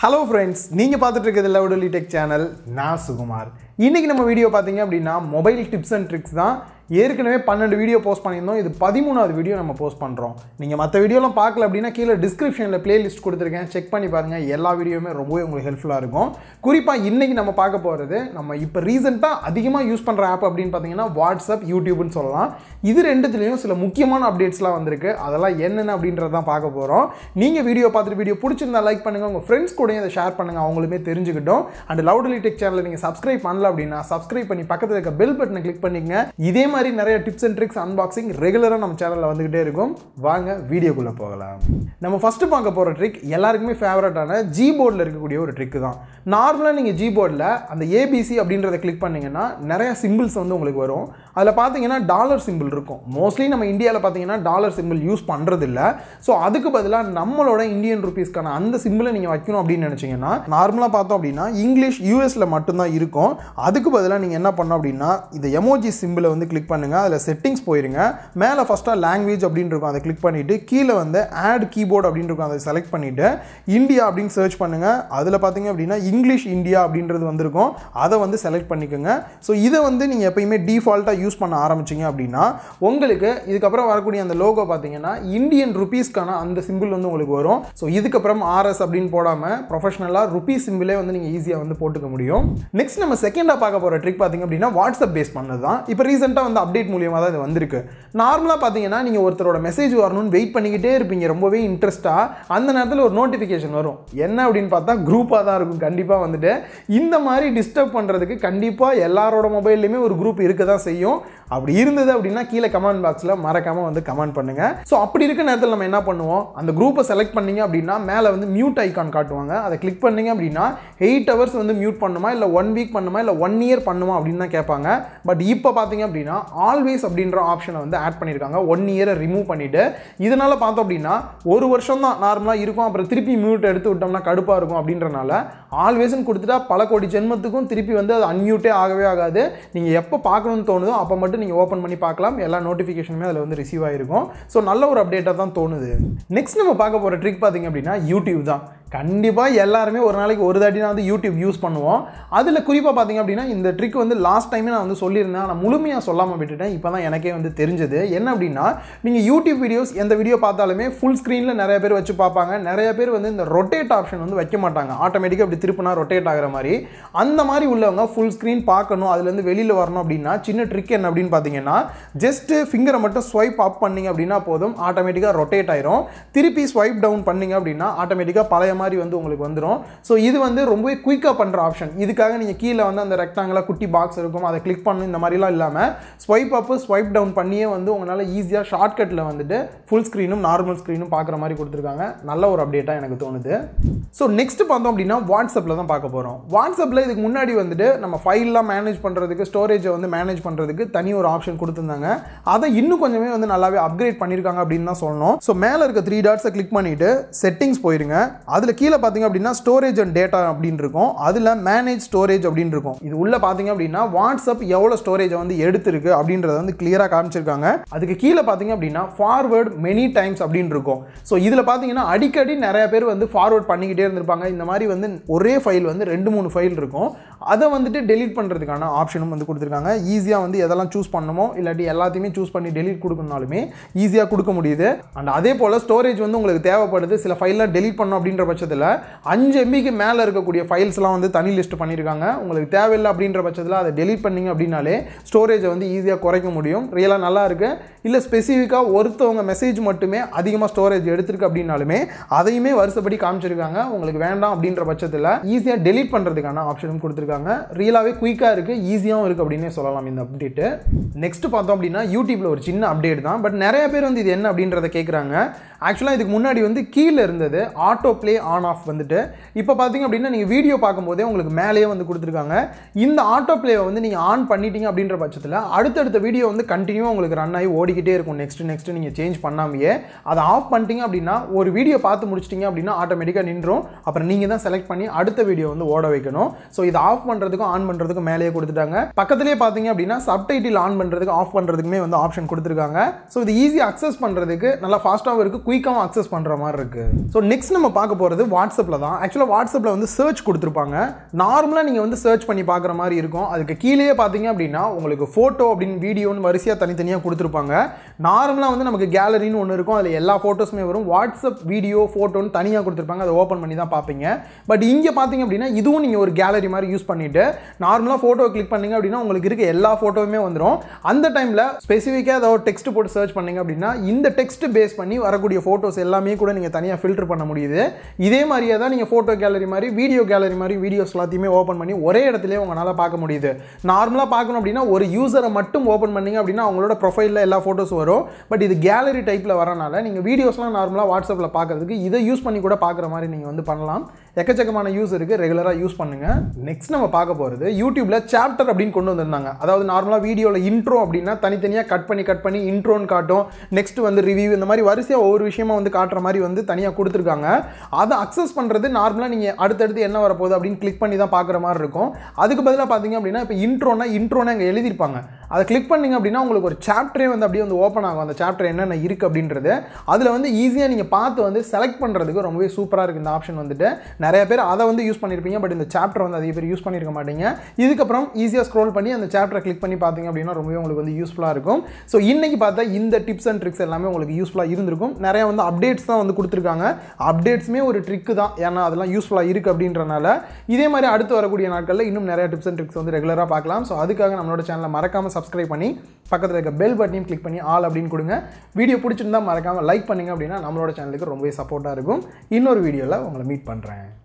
hello friends நீங்கள் பார்த்துட்டு இருக்கிறது லவ்டொலி டெக் சேனல் நான் சுகுமார் இன்றைக்கி நம்ம வீடியோ பார்த்தீங்க அப்படின்னா மொபைல் டிப்ஸ் அண்ட் ட்ரிக்ஸ் தான் ஏற்கனவே பன்னெண்டு வீடியோ போஸ்ட் பண்ணியிருந்தோம் இது பதிமூணாவது வீடியோ நம்ம போஸ்ட் பண்ணுறோம் நீங்கள் மற்ற வீடியோலாம் பார்க்கல அப்படின்னா கீழே டிஸ்கிரிப்ஷனில் பிளேலிஸ்ட் கொடுத்துருக்கேன் செக் பண்ணி பாருங்கள் எல்லா வீடியோவுமே ரொம்பவே உங்களுக்கு ஹெல்ப்ஃபுல்லாக இருக்கும் குறிப்பாக இன்றைக்கி நம்ம பார்க்க போகிறது நம்ம இப்போ ரீசெண்டாக அதிகமாக யூஸ் பண்ணுற ஆப் அப்படின்னு பார்த்தீங்கன்னா வாட்ஸ்அப் யூடியூப்னு சொல்லலாம் இது ரெண்டுத்துலேயும் சில முக்கியமான அப்டேட்ஸ்லாம் வந்திருக்கு அதெல்லாம் என்னென்ன அப்படின்றதான் பார்க்க போகிறோம் நீங்கள் வீடியோ பார்த்துட்டு வீடியோ பிடிச்சிருந்தா லைக் பண்ணுங்கள் உங்கள் ஃப்ரெண்ட்ஸ் கூடயும் அதை ஷேர் பண்ணுங்கள் அவங்களுமே தெரிஞ்சுக்கிட்டோம் அண்ட் லவுடலி டெக் சேனலில் நீங்கள் சப்ஸ்கிரைப் பண்ணல அப்படின்னா சப்ஸ்கிரைப் பண்ணி பக்கத்தில் இருக்க பெல் பட்டனை கிளிக் பண்ணிங்க இதே மாதிரி மாதிரி நிறைய டிப்ஸ் அண்ட் ட்ரிக்ஸ் அன்பாக்சிங் ரெகுலராக நம்ம சேனலில் வந்துகிட்டே இருக்கும் வாங்க வீடியோக்குள்ளே போகலாம் நம்ம ஃபஸ்ட்டு பார்க்க போகிற ட்ரிக் எல்லாருக்குமே ஃபேவரட்டான ஜி போர்டில் இருக்கக்கூடிய ஒரு ட்ரிக்கு தான் நார்மலாக நீங்கள் ஜி போர்டில் அந்த ஏபிசி அப்படின்றத கிளிக் பண்ணிங்கன்னா நிறையா சிம்பிள்ஸ் வந்து உங்களுக்கு வரும் அதில் பார்த்தீங்கன்னா டாலர் சிம்பிள் இருக்கும் மோஸ்ட்லி நம்ம இந்தியாவில் பார்த்தீங்கன்னா டாலர் சிம்பிள் யூஸ் பண்ணுறதில்ல ஸோ அதுக்கு பதிலாக நம்மளோட இந்தியன் ருபீஸ்க்கான அந்த சிம்பிளை நீங்கள் வைக்கணும் அப்படின்னு நினச்சிங்கன்னா நார்மலாக பார்த்தோம் அப்படின்னா இங்கிலீஷ் யூஎஸில் மட்டும்தான் இருக்கும் அதுக்கு பதிலாக நீங்கள் என்ன பண்ணோம் அப்படின்னா இந்த எமோஜி சிம்பிளை வந்து கிளிக் பண்ணுங்கள் அதில் செட்டிங்ஸ் போயிருங்க மேலே ஃபஸ்ட்டாக லாங்குவேஜ் அப்படின்னு இருக்கும் அதை கிளிக் பண்ணிவிட்டு கீழே வந்து ஆட் கீபோர்டு அப்படின்னு இருக்கும் அதை செலக்ட் பண்ணிவிட்டு இந்தியா அப்படின்னு சர்ச் பண்ணுங்கள் அதில் பார்த்தீங்க அப்படின்னா இங்கிலீஷ் இந்தியா அப்படின்றது வந்திருக்கும் அதை வந்து செலக்ட் பண்ணிக்கோங்க ஸோ இதை வந்து நீங்கள் எப்பயுமே டிஃபால்ட்டாக யூஸ் பண்ண ஆரம்பிச்சிங்க அப்படின்னா உங்களுக்கு இதுக்கப்புறம் வரக்கூடிய அந்த லோகோ பார்த்தீங்கன்னா இந்தியன் ருபீஸ்க்கான அந்த சிம்பிள் வந்து உங்களுக்கு வரும் ஸோ இதுக்கப்புறம் ஆர்எஸ் அப்படின்னு போடாமல் ப்ரொஃபஷனலாக ருபீஸ் சிம்பிளே வந்து நீங்கள் ஈஸியாக வந்து போட்டுக்க முடியும் நெக்ஸ்ட் நம்ம செகண்டாக பார்க்க போகிற ட்ரிக் பார்த்திங்க அப்படின்னா வாட்ஸ்அப் பேஸ் பண்ணது தான் இப்போ ரீசெண்டாக வந்து அந்த அப்டேட் மூலியமாக தான் இது வந்திருக்கு நார்மலாக பார்த்தீங்கன்னா நீங்கள் ஒருத்தரோட மெசேஜ் வரணும்னு வெயிட் பண்ணிக்கிட்டே இருப்பீங்க ரொம்பவே இன்ட்ரெஸ்ட்டாக அந்த நேரத்தில் ஒரு நோட்டிஃபிகேஷன் வரும் என்ன அப்படின்னு பார்த்தா குரூப்பாக தான் இருக்கும் கண்டிப்பாக வந்துட்டு இந்த மாதிரி டிஸ்டர்ப் பண்ணுறதுக்கு கண்டிப்பாக எல்லாரோட மொபைல்லையுமே ஒரு குரூப் இருக்க தான் செய்யும் அப்படி இருந்தது அப்படின்னா கீழே கமெண்ட் பாக்ஸில் மறக்காமல் வந்து கமெண்ட் பண்ணுங்கள் ஸோ அப்படி இருக்க நேரத்தில் நம்ம என்ன பண்ணுவோம் அந்த குரூப்பை செலக்ட் பண்ணிங்க அப்படின்னா மேலே வந்து மியூட் ஐக்கான் காட்டுவாங்க அதை கிளிக் பண்ணிங்க அப்படின்னா எயிட் ஹவர்ஸ் வந்து மியூட் பண்ணுமா இல்லை ஒன் வீக் பண்ணுமா இல்லை ஒன் இயர் பண்ணுமா அப்படின்னு தான் கேட்பாங்க பட் இப்போ பார்த்தீங்க அப்படின்னா ஆல்வேஸ் அப்படின்ற ஆப்ஷனை வந்து ஆட் பண்ணியிருக்காங்க ஒன் இயரை ரிமூவ் பண்ணிவிட்டு இதனால் பார்த்தோம் அப்படின்னா ஒரு வருஷம் தான் நார்மலாக இருக்கும் அப்புறம் திருப்பி மியூட் எடுத்து விட்டோம்னா கடுப்பாக இருக்கும் அப்படின்றனால ஆல்வேஸ்னு கொடுத்துட்டா பல கோடி ஜென்மத்துக்கும் திருப்பி வந்து அது அன்மியூட்டே ஆகவே ஆகாது நீங்கள் எப்போ பார்க்கணும்னு தோணுதோ அப்போ மட்டும் போட்டு நீங்கள் ஓப்பன் பண்ணி பார்க்கலாம் எல்லா நோட்டிஃபிகேஷனுமே அதில் வந்து ரிசீவ் ஆகிருக்கும் ஸோ நல்ல ஒரு அப்டேட்டாக தான் தோணுது நெக்ஸ்ட் நம்ம பார்க்க போகிற ட்ரிக் பார்த்திங்க அப்படின்னா யூடியூப் தான் கண்டிப்பாக எல்லாருமே ஒரு நாளைக்கு ஒரு தாட்டி நான் வந்து யூடியூப் யூஸ் பண்ணுவோம் அதில் குறிப்பாக பார்த்தீங்க அப்படின்னா இந்த ட்ரிக் வந்து லாஸ்ட் டைமே நான் வந்து சொல்லியிருந்தேன் ஆனால் முழுமையாக சொல்லாமல் விட்டுட்டேன் இப்போ தான் எனக்கே வந்து தெரிஞ்சது என்ன அப்படின்னா நீங்கள் யூடியூப் வீடியோஸ் எந்த வீடியோ பார்த்தாலுமே ஃபுல் ஸ்க்ரீனில் நிறைய பேர் வச்சு பார்ப்பாங்க நிறைய பேர் வந்து இந்த ரொட்டேட் ஆப்ஷன் வந்து வைக்க மாட்டாங்க ஆட்டோமேட்டிக்காக அப்படி திருப்பினா ரொட்டேட் ஆகிற மாதிரி அந்த மாதிரி உள்ளவங்க ஃபுல் ஸ்க்ரீன் பார்க்கணும் அதுலேருந்து வெளியில் வரணும் அப்படின்னா சின்ன ட்ரிக் என்ன அப்படின்னு பார்த்தீங்கன்னா ஜஸ்ட்டு ஃபிங்கரை மட்டும் ஸ்வைப் அப் பண்ணிங்க அப்படின்னா போதும் ஆட்டோமேட்டிக்காக ரொட்டேட் ஆயிரும் திருப்பி ஸ்வைப் டவுன் பண்ணிங்க அப்படின்னா ஆட்டோமேட்டிக்காக பழைய மாதிரி வந்து உங்களுக்கு வந்துடும் ஸோ இது வந்து ரொம்பவே குயிக்காக பண்ணுற ஆப்ஷன் இதுக்காக நீங்கள் கீழே வந்து அந்த ரெக்டாங்கிளாக குட்டி பாக்ஸ் இருக்கும் அதை கிளிக் பண்ணு இந்த மாதிரிலாம் இல்லாமல் ஸ்வைப் அப்பு ஸ்வைப் டவுன் பண்ணியே வந்து உங்களால் ஈஸியாக ஷார்ட்கட்டில் வந்துட்டு ஃபுல் ஸ்க்ரீனும் நார்மல் ஸ்க்ரீனும் பார்க்குற மாதிரி கொடுத்துருக்காங்க நல்ல ஒரு அப்டேட்டாக எனக்கு தோணுது ஸோ நெக்ஸ்ட் பார்த்தோம் அப்படின்னா வாட்ஸ்அப்பில் தான் பார்க்க போகிறோம் வாட்ஸ்அப்பில் இதுக்கு முன்னாடி வந்துட்டு நம்ம ஃபைல்லாம் மேனேஜ் பண்ணுறதுக்கு ஸ்டோரேஜை வந்து மேனேஜ் பண்ணுறதுக்கு தனி ஒரு ஆப்ஷன் கொடுத்துருந்தாங்க அதை இன்னும் கொஞ்சமே வந்து நல்லாவே அப்கிரேட் பண்ணியிருக்காங்க அப்படின்னு தான் சொல்லணும் ஸோ மேலே இருக்க த்ரீ டாட்ஸை கிளிக் பண்ணிவிட்டு செட்டிங்ஸ் போயிருங்க அதில் கீழே பார்த்தீங்க அப்படின்னா ஸ்டோரேஜ் அண்ட் டேட்டா அப்படின்னு இருக்கும் அதில் மேனேஜ் ஸ்டோரேஜ் அப்படின்னு இருக்கும் இது உள்ளே பார்த்தீங்க அப்படின்னா வாட்ஸ்அப் எவ்வளோ ஸ்டோரேஜை வந்து எடுத்துருக்கு அப்படின்றத வந்து கிளியராக காமிச்சிருக்காங்க அதுக்கு கீழே பார்த்தீங்க அப்படின்னா ஃபார்வேர்டு மெனி டைம்ஸ் அப்படின்னு இருக்கும் ஸோ இதில் பார்த்தீங்கன்னா அடிக்கடி நிறைய பேர் வந்து ஃபார்வேர்ட் பண்ணிக்கிட்டு பண்ணிகிட்டே இருந்திருப்பாங்க இந்த மாதிரி வந்து ஒரே ஃபைல் வந்து ரெண்டு மூணு ஃபைல் இருக்கும் அதை வந்துட்டு டெலிட் பண்ணுறதுக்கான ஆப்ஷனும் வந்து கொடுத்துருக்காங்க ஈஸியாக வந்து எதெல்லாம் சூஸ் பண்ணணுமோ இல்லாட்டி எல்லாத்தையுமே சூஸ் பண்ணி டெலிட் கொடுக்கணுனாலுமே ஈஸியாக கொடுக்க முடியுது அண்ட் அதே போல் ஸ்டோரேஜ் வந்து உங்களுக்கு தேவைப்படுது சில ஃபைல்லாம் டெலிட் பண்ணணும் அப்படின்ற பட்சத்தில் அஞ்சு எம்பிக்கு மேலே இருக்கக்கூடிய ஃபைல்ஸ்லாம் வந்து தனி லிஸ்ட் பண்ணியிருக்காங்க உங்களுக்கு தேவையில்லை அப்படின்ற பட்சத்தில் அதை டெலிட் பண்ணிங்க அப்படின்னாலே ஸ்டோரேஜை வந்து ஈஸியாக குறைக்க முடியும் ரியலாக நல்லா இருக்குது இல்லை ஸ்பெசிஃபிக்காக ஒருத்தவங்க மெசேஜ் மட்டுமே அதிகமாக ஸ்டோரேஜ் எடுத்திருக்கு அப்படின்னாலுமே அதையுமே வருஷப்படி காமிச்சிருக்காங்க உங்களுக்கு வேண்டாம் அப்படின்ற பட்சத்தில் ஈஸியாக டெலிட் பண்ணுறதுக்கான ஆப்ஷனும் கொடுத்துருக்காங்க ரியலாகவே குயிக்காக இருக்குது ஈஸியாகவும் இருக்குது அப்படின்னே சொல்லலாம் இந்த அப்டேட்டு நெக்ஸ்ட் பார்த்தோம் அப்படின்னா யூடியூப்பில் ஒரு சின்ன அப்டேட் தான் பட் நிறைய பேர் வந்து இது என்ன அப்படின்றத கேட்குறாங்க ஆக்சுவலாக இதுக்கு முன்னாடி வந்து கீழே இருந்தது ஆட்டோ ப்ளே ஆன் ஆஃப் வந்துட்டு இப்போ பார்த்தீங்க அப்படின்னா நீங்கள் வீடியோ பார்க்கும்போதே உங்களுக்கு மேலேயே வந்து கொடுத்துருக்காங்க இந்த ஆட்டோ ப்ளேவை வந்து நீங்கள் ஆன் பண்ணிட்டீங்க அப்படின்ற பட்சத்தில் அடுத்தடுத்த வீடியோ வந்து கண்டினியூவாக உங்களுக்கு ரன் ஆகி ஓடிக்கிட்டே இருக்கும் நெக்ஸ்ட் நெக்ஸ்ட் நீங்கள் சேஞ்ச் பண்ணாமையே அதை ஆஃப் பண்ணிட்டீங்க அப்படின்னா ஒரு வீடியோ பார்த்து முடிச்சிட்டிங்க அப்படின்னா ஆட்டோமேட்டிக்காக நின்றும் வரும் அப்புறம் நீங்கள் தான் செலக்ட் பண்ணி அடுத்த வீடியோ வந்து ஓட வைக்கணும் ஸோ இதை ஆஃப் பண்ணுறதுக்கும் ஆன் பண்ணுறதுக்கும் மேலேயே கொடுத்துட்டாங்க பக்கத்துலேயே பார்த்தீங்க அப்படின்னா சப்டைட்டில் ஆன் பண்ணுறதுக்கு ஆஃப் பண்ணுறதுக்குமே வந்து ஆப்ஷன் கொடுத்துருக்காங்க ஸோ இது ஈஸியாக அக்சஸ் பண்ணுறதுக்கு நல்லா ஃபாஸ்ட்டாகவும் இருக்குது குயிக்காகவும் அக்சஸ் பண்ணுற மாதிரி இருக்குது ஸோ நெக்ஸ்ட் நம்ம பார்க்க போகிறது வாட்ஸ்அப்பில் தான் ஆக்சுவலாக வாட்ஸ்அப்பில் வந்து சர்ச் கொடுத்துருப்பாங்க நார்மலாக நீங்கள் வந்து சர்ச் பண்ணி பார்க்குற மாதிரி இருக்கும் அதுக்கு கீழே பார்த்தீங்க அப்படின்னா உங்களுக்கு ஃபோட்டோ அப்படின்னு வீடியோன்னு வரிசையாக தனித்தனியாக கொடுத்துருப்பாங்க நார்மலாக வந்து நமக்கு கேலரின்னு ஒன்று இருக்கும் அதில் எல்லா ஃபோட்டோஸுமே வரும் வாட்ஸ்அப் வீடியோ ஃபோட்டோன்னு தனியாக கொடுத்துருப்பாங்க அதை ஓப்பன் பண்ணி தான் பார்ப்பீங்க பட் இங்கே பார்த்தீங்க அப்படின்னா இதுவும் நீங்கள் ஒரு கேலரி மாதிரி யூஸ் பண்ணிவிட்டு நார்மலாக ஃபோட்டோ கிளிக் பண்ணிங்க அப்படின்னா உங்களுக்கு இருக்க எல்லா ஃபோட்டோவுமே வந்துடும் அந்த டைமில் ஸ்பெசிஃபிக்காக ஏதாவது டெக்ஸ்ட் போட்டு சர்ச் பண்ணிங்க அப்படின்னா இந்த டெக்ஸ்ட் பேஸ் பண்ணி வரக்கூடிய ஃபோட்டோஸ் எல்லாமே கூட நீங்கள் தனியாக ஃபில்டர் பண்ண முடியுது இதே மாதிரியே தான் நீங்கள் ஃபோட்டோ கேலரி மாதிரி வீடியோ கேலரி மாதிரி வீடியோஸ் எல்லாத்தையுமே ஓப்பன் பண்ணி ஒரே இடத்துலேயே உங்களால் பார்க்க முடியுது நார்மலாக பார்க்கணும் அப்படின்னா ஒரு யூசரை மட்டும் ஓப்பன் பண்ணிங்க அப்படின்னா அவங்களோட ப்ரொஃபைலில் எல்லா ஃபோட்டோஸ் வரும் பட் இது கேலரி டைப்பில் வரனால நீங்கள் வீடியோஸ்லாம் நார்மலாக வாட்ஸ்அப்பில் பார்க்குறதுக்கு இதை யூஸ் பண்ணி கூட பார்க்குற மாதிரி நீங்கள் வந்து पड़ला எக்கச்சக்கமான யூஸ் இருக்குது ரெகுலராக யூஸ் பண்ணுங்கள் நெக்ஸ்ட் நம்ம பார்க்க போகிறது யூடியூப்பில் சாப்டர் அப்படின்னு கொண்டு வந்திருந்தாங்க அதாவது நார்மலாக வீடியோவில் இன்ட்ரோ அப்படின்னா தனித்தனியாக கட் பண்ணி கட் பண்ணி இன்ட்ரோன்னு காட்டும் நெக்ஸ்ட் வந்து ரிவ்யூ இந்த மாதிரி வரிசையாக ஒவ்வொரு விஷயமா வந்து காட்டுற மாதிரி வந்து தனியாக கொடுத்துருக்காங்க அதை அக்சஸ் பண்ணுறது நார்மலாக நீங்கள் அடுத்தடுத்து என்ன வரப்போகுது அப்படின்னு கிளிக் பண்ணி தான் பார்க்குற மாதிரி இருக்கும் அதுக்கு பதிலாக பார்த்தீங்க அப்படின்னா இப்போ இன்ட்ரோனா இன்ட்ரோனா அங்கே எழுதியிருப்பாங்க அதை கிளிக் பண்ணிங்க அப்படின்னா உங்களுக்கு ஒரு சாப்டரே வந்து அப்படியே வந்து ஓப்பன் ஆகும் அந்த சாப்டர் என்னென்ன இருக்குது அப்படின்றது அதில் வந்து ஈஸியாக நீங்கள் பார்த்து வந்து செலக்ட் பண்ணுறதுக்கு ரொம்பவே சூப்பராக இருக்குது இந்த ஆப்ஷன் வந்துட்டு நிறைய பேர் அதை வந்து யூஸ் பண்ணியிருப்பீங்க பட் இந்த சாப்டர் வந்து அதிக பேர் யூஸ் பண்ணியிருக்க மாட்டீங்க இதுக்கப்புறம் ஈஸியாக ஸ்க்ரோல் பண்ணி அந்த சாப்டரை கிளிக் பண்ணி பார்த்தீங்க அப்படின்னா ரொம்பவே உங்களுக்கு வந்து யூஸ்ஃபுல்லாக இருக்கும் ஸோ இன்றைக்கி பார்த்தா இந்த டிப்ஸ் அண்ட் ட்ரிக்ஸ் எல்லாமே உங்களுக்கு யூஸ்ஃபுல்லாக இருந்திருக்கும் நிறையா வந்து அப்டேட்ஸ் தான் வந்து கொடுத்துருக்காங்க அப்டேட்ஸுமே ஒரு ட்ரிக்கு தான் ஏன்னா அதெல்லாம் யூஸ்ஃபுல்லாக இருக்குது அப்படின்றனால இதே மாதிரி அடுத்து வரக்கூடிய நாட்களில் இன்னும் நிறைய டிப்ஸ் அண்ட் ட்ரிக்ஸ் வந்து ரெகுலராக பார்க்கலாம் ஸோ அதுக்காக நம்மளோட சேனலை மறக்காமல் சப்ஸ்கிரைப் பண்ணி பக்கத்தில் இருக்க பெல் பட்டனையும் கிளிக் பண்ணி ஆல் அப்படின்னு கொடுங்க வீடியோ பிடிச்சிருந்தா மறக்காமல் லைக் பண்ணிங்க அப்படின்னா நம்மளோட சேனலுக்கு ரொம்பவே சப்போர்ட்டாக இருக்கும் இன்னொரு வீடியோவில் உங்களை மீட் பண்ணுறேன்